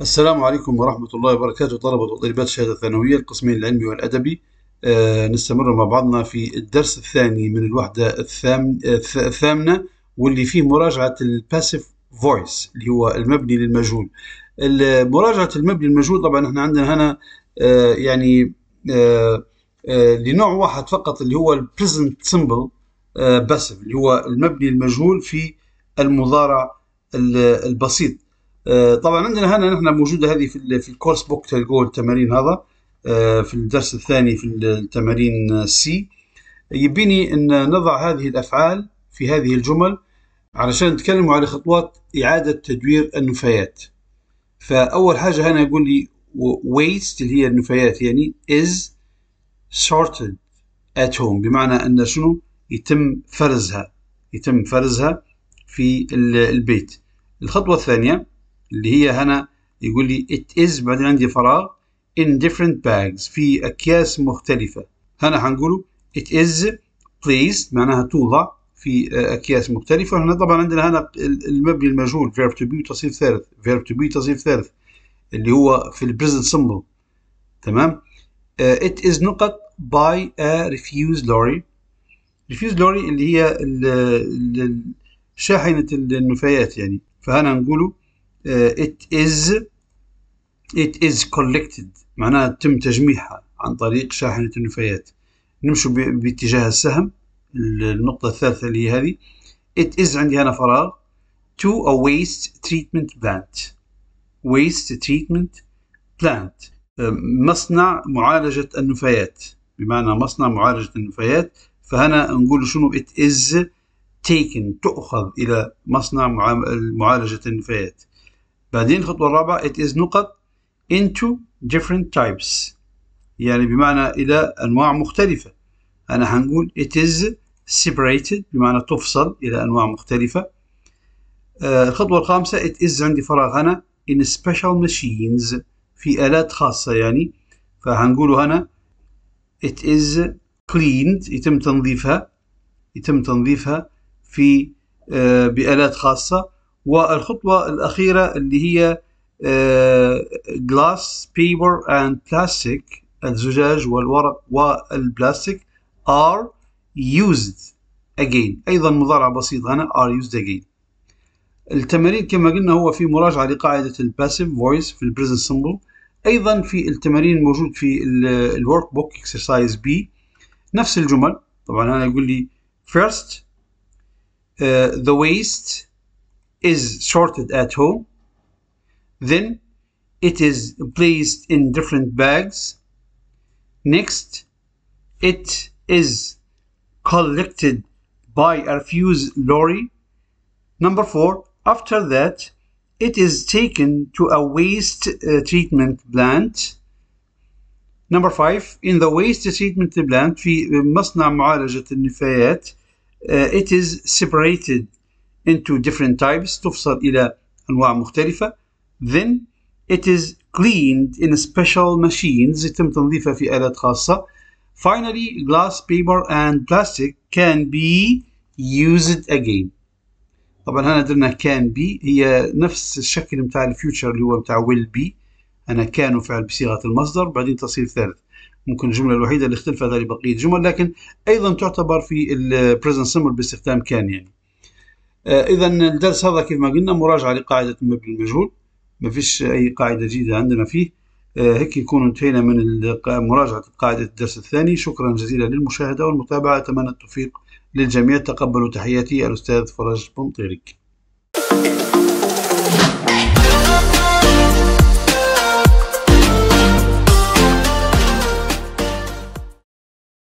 السلام عليكم ورحمة الله وبركاته طلبة وطالبات الشهادة الثانوية القسمين العلمي والأدبي آه نستمر مع بعضنا في الدرس الثاني من الوحدة الثامنة واللي فيه مراجعة الباسيف فويس اللي هو المبني للمجهول مراجعة المبني للمجهول طبعا احنا عندنا هنا آه يعني آه, آه، لنوع واحد فقط اللي هو البريزنت سمبل باسيف اللي هو المبني المجهول في المضارع البسيط آه، طبعا عندنا هنا نحن موجوده هذه في في الكورس بوك تلقوه التمارين هذا آه، في الدرس الثاني في التمارين سي يبيني ان نضع هذه الافعال في هذه الجمل علشان نتكلم على خطوات اعاده تدوير النفايات فاول حاجه هنا يقول لي waste اللي هي النفايات يعني is sorted at home بمعنى ان شنو يتم فرزها يتم فرزها في البيت الخطوه الثانيه اللي هي هنا يقول لي it is بعدين عندي فراغ in different bags في أكياس مختلفة هنا حنقوله it is placed معناها توضع في أكياس مختلفة هنا طبعا عندنا هنا المبني المجهول verb to be تصريف ثالث verb to be تصريف ثالث اللي هو في البريزنت سمبل تمام uh, it is نقط by a refuse lorry refuse lorry اللي هي شاحنة النفايات يعني فهنا نقوله آه، it is it is collected معناها تم تجميعها عن طريق شاحنة النفايات نمشوا باتجاه السهم النقطة الثالثة اللي هي هذه it is عندي هنا فراغ to a waste treatment plant waste treatment plant آه، مصنع معالجة النفايات بمعنى مصنع معالجة النفايات فهنا نقول شنو it is taken تؤخذ إلى مصنع معالجة النفايات بعدين الخطوة الرابعة it is نقط into different types يعني بمعنى إلى أنواع مختلفة أنا هنقول it is separated بمعنى تفصل إلى أنواع مختلفة آه الخطوة الخامسة it is عندي فراغ هنا in special machines في آلات خاصة يعني فهنقول هنا it is cleaned يتم تنظيفها يتم تنظيفها في آه بآلات خاصة والخطوة الأخيرة اللي هي جلاس بيبر اند بلاستيك الزجاج والورق والبلاستيك are used again أيضا مضارع بسيط هنا are used again التمارين كما قلنا هو في مراجعة لقاعدة الباسيف فويس في البريزنت سمبل أيضا في التمارين موجود في الورك بوك اكسرسايز بي نفس الجمل طبعا أنا يقول لي first uh, the waste is sorted at home, then it is placed in different bags. Next, it is collected by a refuse lorry. Number four, after that, it is taken to a waste uh, treatment plant. Number five, in the waste treatment plant we مصنع معالجة النفايات, uh, it is separated into different types تفصل إلى أنواع مختلفة then it is cleaned in special machines يتم تنظيفها في آلات خاصة finally glass paper and plastic can be used again طبعا هنا درنا can be هي نفس الشكل متاع الفيوتشر اللي هو متاع will be انا كان وفعل بصيغه المصدر بعدين تصير ثالث ممكن الجمله الوحيده اللي اختلفت هذه بقيه الجمل لكن ايضا تعتبر في present simple باستخدام كان يعني آه، اذا الدرس هذا كما قلنا مراجعه لقاعده المبني المجهول ما فيش اي قاعده جديده عندنا فيه آه، هيك يكون انتهينا من مراجعه قاعده الدرس الثاني شكرا جزيلا للمشاهده والمتابعه اتمنى التوفيق للجميع تقبلوا تحياتي الاستاذ فرج بنطيرك